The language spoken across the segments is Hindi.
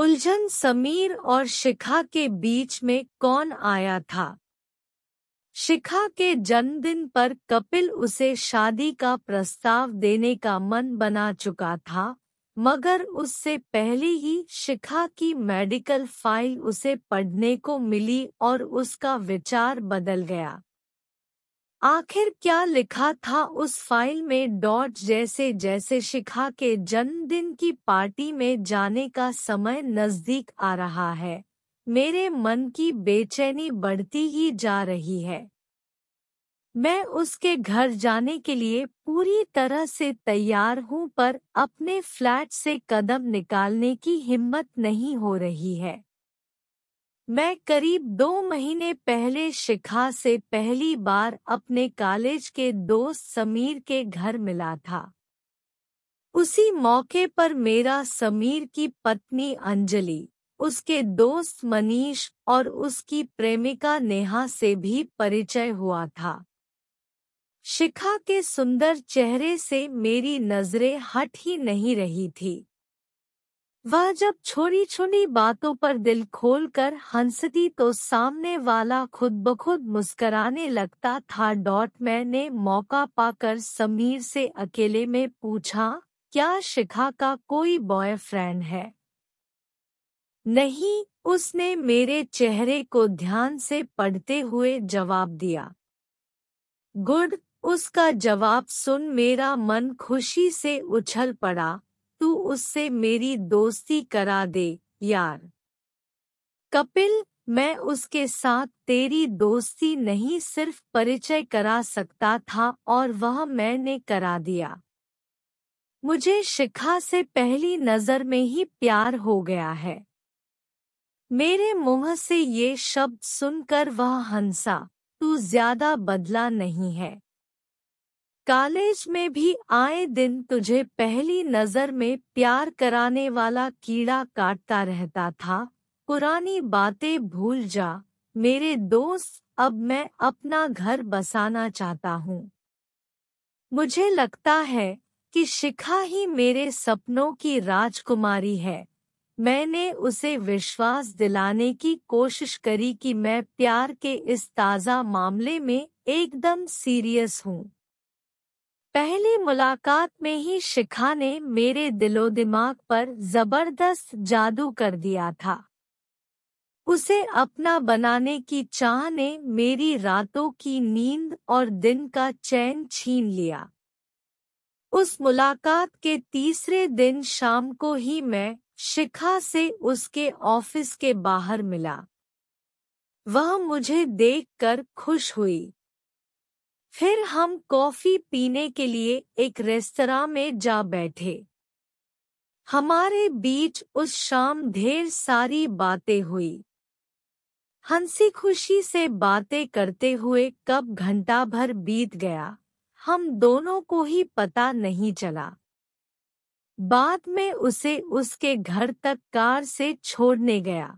उलझन समीर और शिखा के बीच में कौन आया था शिखा के जन्मदिन पर कपिल उसे शादी का प्रस्ताव देने का मन बना चुका था मगर उससे पहले ही शिखा की मेडिकल फाइल उसे पढ़ने को मिली और उसका विचार बदल गया आखिर क्या लिखा था उस फाइल में डॉट जैसे जैसे शिखा के जन्मदिन की पार्टी में जाने का समय नजदीक आ रहा है मेरे मन की बेचैनी बढ़ती ही जा रही है मैं उसके घर जाने के लिए पूरी तरह से तैयार हूं पर अपने फ्लैट से कदम निकालने की हिम्मत नहीं हो रही है मैं करीब दो महीने पहले शिखा से पहली बार अपने कॉलेज के दोस्त समीर के घर मिला था उसी मौके पर मेरा समीर की पत्नी अंजलि उसके दोस्त मनीष और उसकी प्रेमिका नेहा से भी परिचय हुआ था शिखा के सुंदर चेहरे से मेरी नजरें हट ही नहीं रही थी वह जब छोटी छोटी बातों पर दिल खोलकर हंसती तो सामने वाला खुद खुद मुस्कराने लगता था डॉट मैंने मौका पाकर समीर से अकेले में पूछा क्या शिखा का कोई बॉयफ्रेंड है नहीं उसने मेरे चेहरे को ध्यान से पढ़ते हुए जवाब दिया गुड उसका जवाब सुन मेरा मन खुशी से उछल पड़ा तू उससे मेरी दोस्ती करा दे यार कपिल मैं उसके साथ तेरी दोस्ती नहीं सिर्फ परिचय करा सकता था और वह मैंने करा दिया मुझे शिखा से पहली नजर में ही प्यार हो गया है मेरे मुंह से ये शब्द सुनकर वह हंसा तू ज्यादा बदला नहीं है कॉलेज में भी आए दिन तुझे पहली नजर में प्यार कराने वाला कीड़ा काटता रहता था पुरानी बातें भूल जा मेरे दोस्त अब मैं अपना घर बसाना चाहता हूँ मुझे लगता है कि शिखा ही मेरे सपनों की राजकुमारी है मैंने उसे विश्वास दिलाने की कोशिश करी कि मैं प्यार के इस ताज़ा मामले में एकदम सीरियस हूँ पहली मुलाकात में ही शिखा ने मेरे दिलो दिमाग पर जबरदस्त जादू कर दिया था उसे अपना बनाने की चाह ने मेरी रातों की नींद और दिन का चैन छीन लिया उस मुलाकात के तीसरे दिन शाम को ही मैं शिखा से उसके ऑफिस के बाहर मिला वह मुझे देखकर खुश हुई फिर हम कॉफी पीने के लिए एक रेस्तरा में जा बैठे हमारे बीच उस शाम ढेर सारी बातें हुई हंसी खुशी से बातें करते हुए कब घंटा भर बीत गया हम दोनों को ही पता नहीं चला बाद में उसे उसके घर तक कार से छोड़ने गया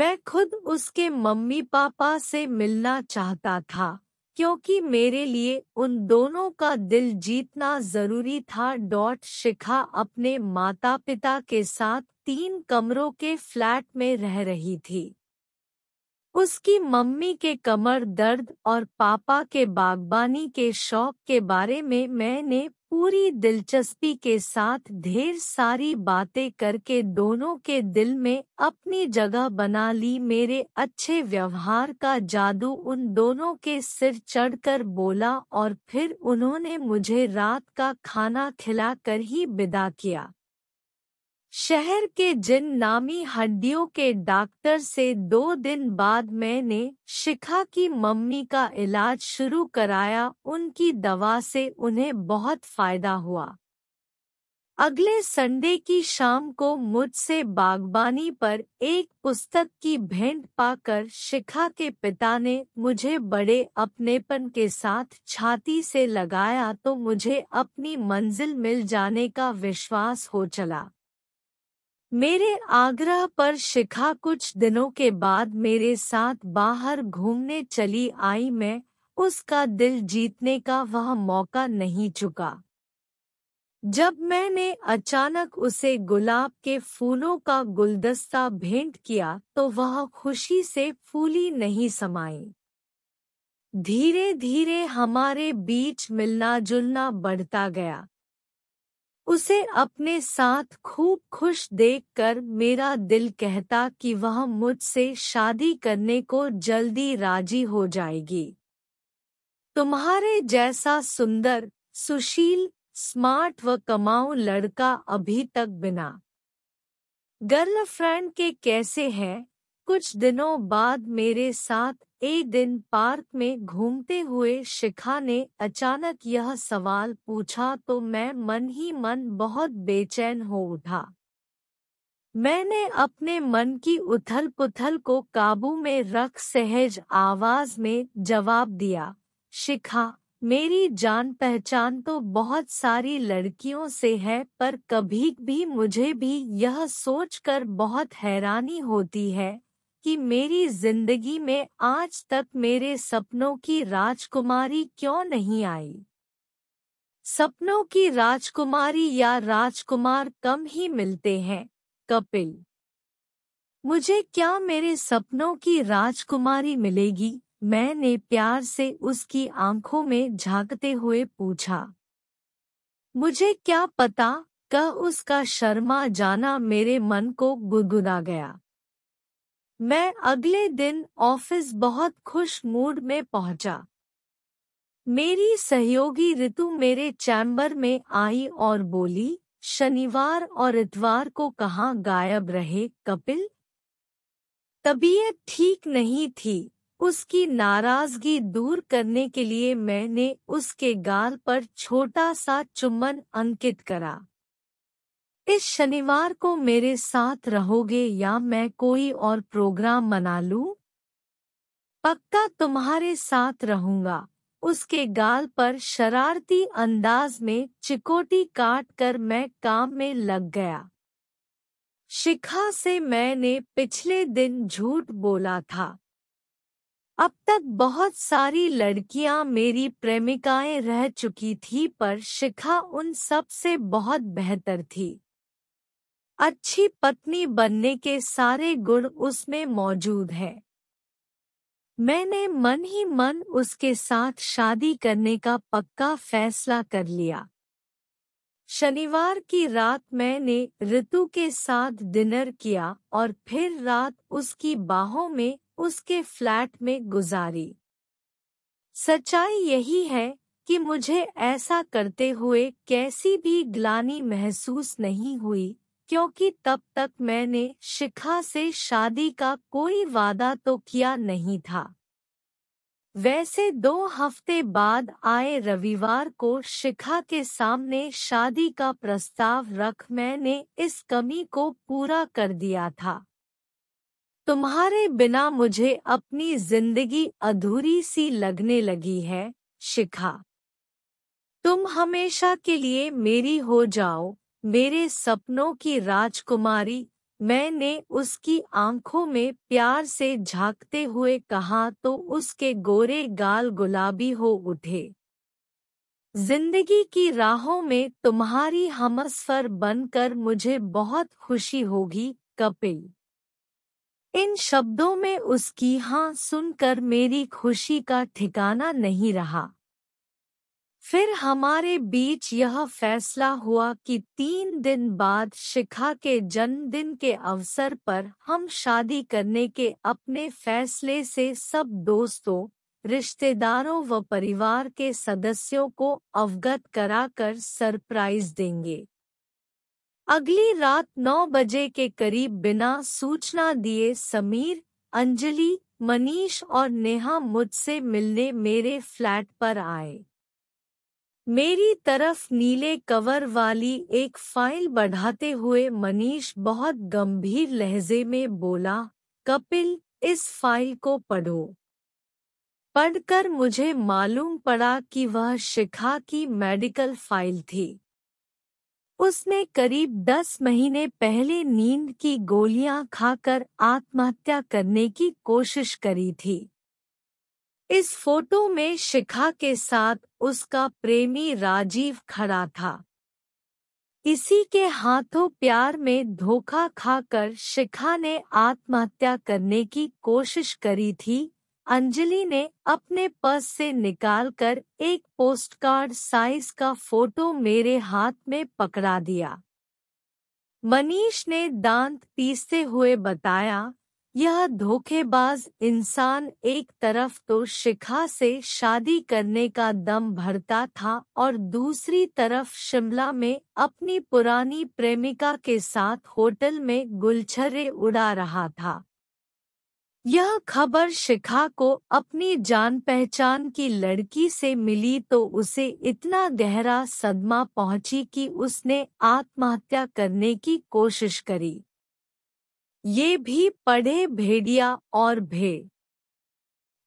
मैं खुद उसके मम्मी पापा से मिलना चाहता था क्योंकि मेरे लिए उन दोनों का दिल जीतना जरूरी था डॉट शिखा अपने माता पिता के साथ तीन कमरों के फ्लैट में रह रही थी उसकी मम्मी के कमर दर्द और पापा के बागबानी के शौक के बारे में मैंने पूरी दिलचस्पी के साथ ढेर सारी बातें करके दोनों के दिल में अपनी जगह बना ली मेरे अच्छे व्यवहार का जादू उन दोनों के सिर चढ़कर बोला और फिर उन्होंने मुझे रात का खाना खिलाकर ही विदा किया शहर के जिन नामी हड्डियों के डॉक्टर से दो दिन बाद मैंने शिखा की मम्मी का इलाज शुरू कराया उनकी दवा से उन्हें बहुत फायदा हुआ अगले संडे की शाम को मुझसे बागबानी पर एक पुस्तक की भेंट पाकर शिखा के पिता ने मुझे बड़े अपनेपन के साथ छाती से लगाया तो मुझे अपनी मंजिल मिल जाने का विश्वास हो चला मेरे आग्रह पर शिखा कुछ दिनों के बाद मेरे साथ बाहर घूमने चली आई मैं उसका दिल जीतने का वह मौका नहीं चुका जब मैंने अचानक उसे गुलाब के फूलों का गुलदस्ता भेंट किया तो वह खुशी से फूली नहीं समाई धीरे धीरे हमारे बीच मिलना जुलना बढ़ता गया उसे अपने साथ खूब खुश देखकर मेरा दिल कहता कि वह मुझसे शादी करने को जल्दी राजी हो जाएगी तुम्हारे जैसा सुंदर सुशील स्मार्ट व कमाऊ लड़का अभी तक बिना गर्लफ्रेंड के कैसे हैं कुछ दिनों बाद मेरे साथ एक दिन पार्क में घूमते हुए शिखा ने अचानक यह सवाल पूछा तो मैं मन ही मन बहुत बेचैन हो उठा मैंने अपने मन की उथल पुथल को काबू में रख सहज आवाज में जवाब दिया शिखा मेरी जान पहचान तो बहुत सारी लड़कियों से है पर कभी भी मुझे भी यह सोचकर बहुत हैरानी होती है कि मेरी जिंदगी में आज तक मेरे सपनों की राजकुमारी क्यों नहीं आई सपनों की राजकुमारी या राजकुमार कम ही मिलते हैं कपिल मुझे क्या मेरे सपनों की राजकुमारी मिलेगी मैंने प्यार से उसकी आंखों में झांकते हुए पूछा मुझे क्या पता कह उसका शर्मा जाना मेरे मन को गुदगुदा गया मैं अगले दिन ऑफिस बहुत खुश मूड में पहुंचा मेरी सहयोगी ऋतु मेरे चैम्बर में आई और बोली शनिवार और इतवार को कहाँ गायब रहे कपिल तबीयत ठीक नहीं थी उसकी नाराजगी दूर करने के लिए मैंने उसके गाल पर छोटा सा चुम्बन अंकित करा इस शनिवार को मेरे साथ रहोगे या मैं कोई और प्रोग्राम मना लूं? पक्का तुम्हारे साथ रहूंगा उसके गाल पर शरारती अंदाज में चिकोटी काट कर मैं काम में लग गया शिखा से मैंने पिछले दिन झूठ बोला था अब तक बहुत सारी लड़कियां मेरी प्रेमिकाएं रह चुकी थी पर शिखा उन सब से बहुत बेहतर थी अच्छी पत्नी बनने के सारे गुण उसमें मौजूद हैं। मैंने मन ही मन उसके साथ शादी करने का पक्का फैसला कर लिया शनिवार की रात मैंने ऋतु के साथ डिनर किया और फिर रात उसकी बाहों में उसके फ्लैट में गुजारी सच्चाई यही है कि मुझे ऐसा करते हुए कैसी भी ग्लानी महसूस नहीं हुई क्योंकि तब तक मैंने शिखा से शादी का कोई वादा तो किया नहीं था वैसे दो हफ्ते बाद आए रविवार को शिखा के सामने शादी का प्रस्ताव रख मैंने इस कमी को पूरा कर दिया था तुम्हारे बिना मुझे अपनी जिंदगी अधूरी सी लगने लगी है शिखा तुम हमेशा के लिए मेरी हो जाओ मेरे सपनों की राजकुमारी मैंने उसकी आंखों में प्यार से झांकते हुए कहा तो उसके गोरे गाल गुलाबी हो उठे जिंदगी की राहों में तुम्हारी हमसफर बनकर मुझे बहुत खुशी होगी कपिल इन शब्दों में उसकी हाँ सुनकर मेरी खुशी का ठिकाना नहीं रहा फिर हमारे बीच यह फैसला हुआ कि तीन दिन बाद शिखा के जन्मदिन के अवसर पर हम शादी करने के अपने फैसले से सब दोस्तों रिश्तेदारों व परिवार के सदस्यों को अवगत कराकर सरप्राइज देंगे अगली रात नौ बजे के करीब बिना सूचना दिए समीर अंजलि मनीष और नेहा मुझसे मिलने मेरे फ्लैट पर आए मेरी तरफ नीले कवर वाली एक फाइल बढ़ाते हुए मनीष बहुत गंभीर लहजे में बोला कपिल इस फाइल को पढ़ो पढ़कर मुझे मालूम पड़ा कि वह शिखा की मेडिकल फाइल थी उसने करीब दस महीने पहले नींद की गोलियां खाकर आत्महत्या करने की कोशिश करी थी इस फोटो में शिखा के साथ उसका प्रेमी राजीव खड़ा था इसी के हाथों प्यार में धोखा खाकर शिखा ने आत्महत्या करने की कोशिश करी थी अंजलि ने अपने पर्स से निकालकर एक पोस्टकार्ड साइज का फोटो मेरे हाथ में पकड़ा दिया मनीष ने दांत पीसते हुए बताया यह धोखेबाज इंसान एक तरफ तो शिखा से शादी करने का दम भरता था और दूसरी तरफ शिमला में अपनी पुरानी प्रेमिका के साथ होटल में गुलछरे उड़ा रहा था यह खबर शिखा को अपनी जान पहचान की लड़की से मिली तो उसे इतना गहरा सदमा पहुंची कि उसने आत्महत्या करने की कोशिश करी ये भी पढ़े भेड़िया और भे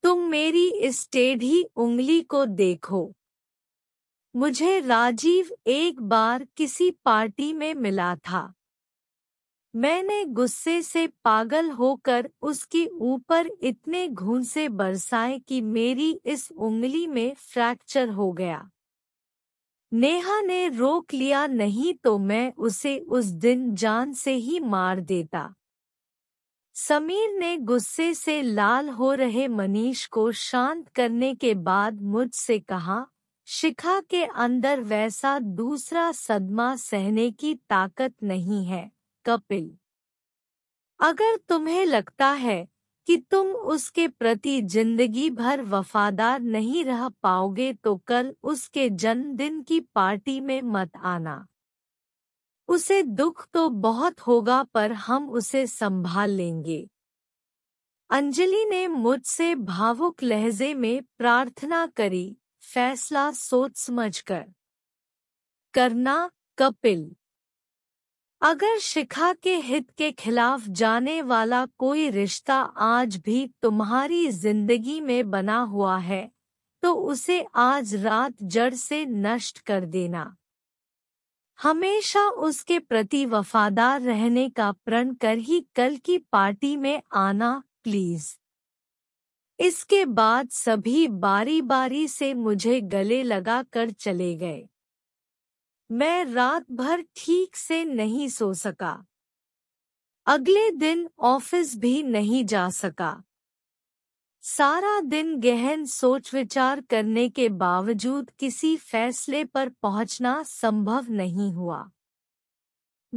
तुम मेरी इस टेढ़ी उंगली को देखो मुझे राजीव एक बार किसी पार्टी में मिला था मैंने गुस्से से पागल होकर उसके ऊपर इतने घूंसे बरसाए कि मेरी इस उंगली में फ्रैक्चर हो गया नेहा ने रोक लिया नहीं तो मैं उसे उस दिन जान से ही मार देता समीर ने गुस्से से लाल हो रहे मनीष को शांत करने के बाद मुझसे कहा शिखा के अंदर वैसा दूसरा सदमा सहने की ताकत नहीं है कपिल अगर तुम्हें लगता है कि तुम उसके प्रति जिंदगी भर वफादार नहीं रह पाओगे तो कल उसके जन्मदिन की पार्टी में मत आना उसे दुख तो बहुत होगा पर हम उसे संभाल लेंगे अंजलि ने मुझसे भावुक लहजे में प्रार्थना करी फैसला सोच समझ कर करना कपिल अगर शिखा के हित के खिलाफ जाने वाला कोई रिश्ता आज भी तुम्हारी जिंदगी में बना हुआ है तो उसे आज रात जड़ से नष्ट कर देना हमेशा उसके प्रति वफादार रहने का प्रण कर ही कल की पार्टी में आना प्लीज इसके बाद सभी बारी बारी से मुझे गले लगा कर चले गए मैं रात भर ठीक से नहीं सो सका अगले दिन ऑफिस भी नहीं जा सका सारा दिन गहन सोच विचार करने के बावजूद किसी फैसले पर पहुंचना संभव नहीं हुआ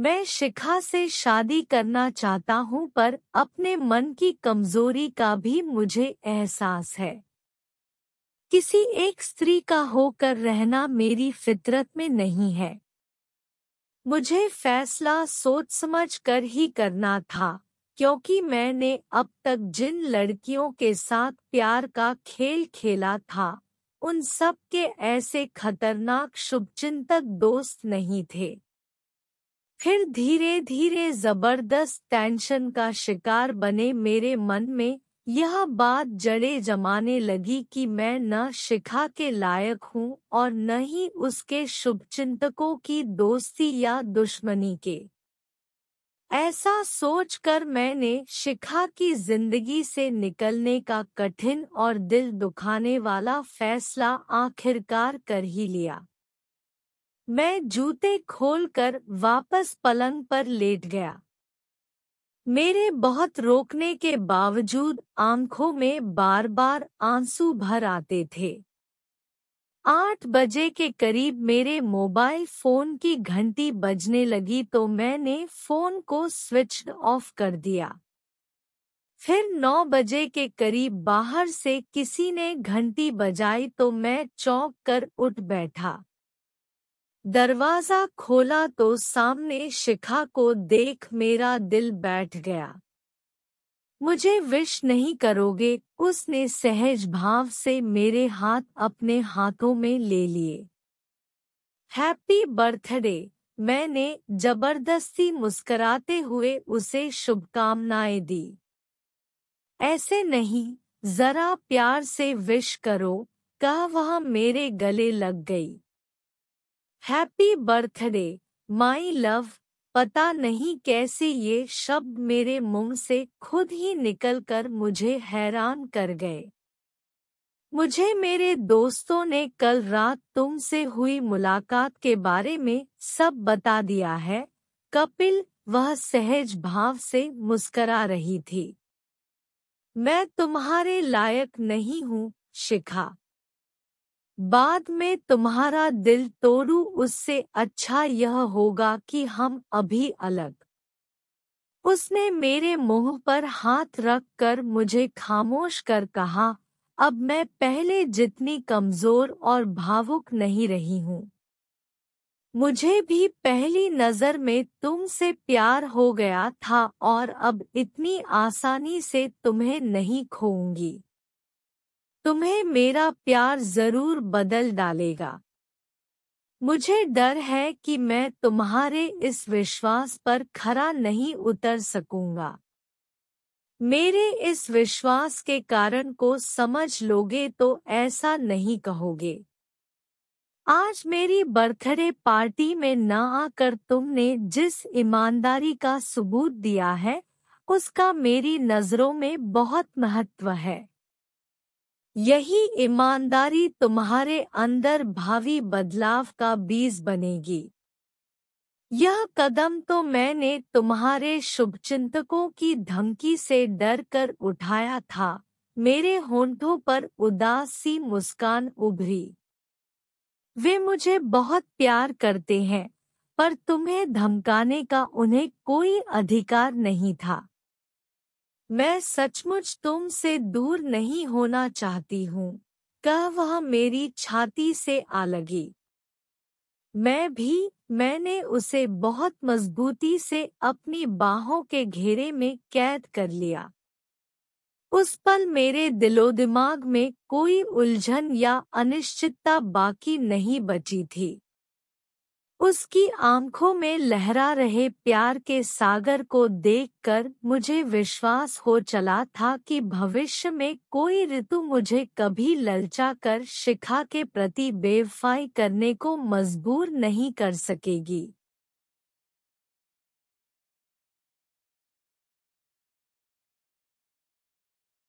मैं शिखा से शादी करना चाहता हूं पर अपने मन की कमजोरी का भी मुझे एहसास है किसी एक स्त्री का होकर रहना मेरी फितरत में नहीं है मुझे फैसला सोच समझ कर ही करना था क्योंकि मैंने अब तक जिन लड़कियों के साथ प्यार का खेल खेला था उन सब के ऐसे खतरनाक शुभचिंतक दोस्त नहीं थे फिर धीरे धीरे जबरदस्त टेंशन का शिकार बने मेरे मन में यह बात जड़े जमाने लगी कि मैं न शिखा के लायक हूँ और न ही उसके शुभचिंतकों की दोस्ती या दुश्मनी के ऐसा सोचकर मैंने शिखा की जिंदगी से निकलने का कठिन और दिल दुखाने वाला फैसला आखिरकार कर ही लिया मैं जूते खोलकर वापस पलंग पर लेट गया मेरे बहुत रोकने के बावजूद आंखों में बार बार आंसू भर आते थे आठ बजे के करीब मेरे मोबाइल फोन की घंटी बजने लगी तो मैंने फोन को स्विच ऑफ कर दिया फिर नौ बजे के करीब बाहर से किसी ने घंटी बजाई तो मैं चौंक कर उठ बैठा दरवाजा खोला तो सामने शिखा को देख मेरा दिल बैठ गया मुझे विश नहीं करोगे उसने सहज भाव से मेरे हाथ अपने हाथों में ले लिए हैप्पी बर्थडे मैंने जबरदस्ती मुस्कराते हुए उसे शुभकामनाएं दी ऐसे नहीं जरा प्यार से विश करो कह वह मेरे गले लग गई हैप्पी बर्थडे माई लव पता नहीं कैसे ये शब्द मेरे मुंह से खुद ही निकलकर मुझे हैरान कर गए मुझे मेरे दोस्तों ने कल रात तुमसे हुई मुलाकात के बारे में सब बता दिया है कपिल वह सहज भाव से मुस्करा रही थी मैं तुम्हारे लायक नहीं हूँ शिखा बाद में तुम्हारा दिल तोड़ू उससे अच्छा यह होगा कि हम अभी अलग उसने मेरे मुंह पर हाथ रख कर मुझे खामोश कर कहा अब मैं पहले जितनी कमजोर और भावुक नहीं रही हूँ मुझे भी पहली नजर में तुमसे प्यार हो गया था और अब इतनी आसानी से तुम्हें नहीं खोऊंगी तुम्हें मेरा प्यार जरूर बदल डालेगा मुझे डर है कि मैं तुम्हारे इस विश्वास पर खरा नहीं उतर सकूंगा मेरे इस विश्वास के कारण को समझ लोगे तो ऐसा नहीं कहोगे आज मेरी बर्थडे पार्टी में न आकर तुमने जिस ईमानदारी का सबूत दिया है उसका मेरी नज़रों में बहुत महत्व है यही ईमानदारी तुम्हारे अंदर भावी बदलाव का बीज बनेगी यह कदम तो मैंने तुम्हारे शुभचिंतकों की धमकी से डर कर उठाया था मेरे होंठों पर उदासी मुस्कान उभरी वे मुझे बहुत प्यार करते हैं पर तुम्हें धमकाने का उन्हें कोई अधिकार नहीं था मैं सचमुच तुम से दूर नहीं होना चाहती हूँ कह वह मेरी छाती से आ लगी मैं भी मैंने उसे बहुत मजबूती से अपनी बाहों के घेरे में कैद कर लिया उस पल मेरे दिलो दिमाग में कोई उलझन या अनिश्चितता बाकी नहीं बची थी उसकी आंखों में लहरा रहे प्यार के सागर को देखकर मुझे विश्वास हो चला था कि भविष्य में कोई ऋतु मुझे कभी ललचा कर शिखा के प्रति बेवफाई करने को मजबूर नहीं कर सकेगी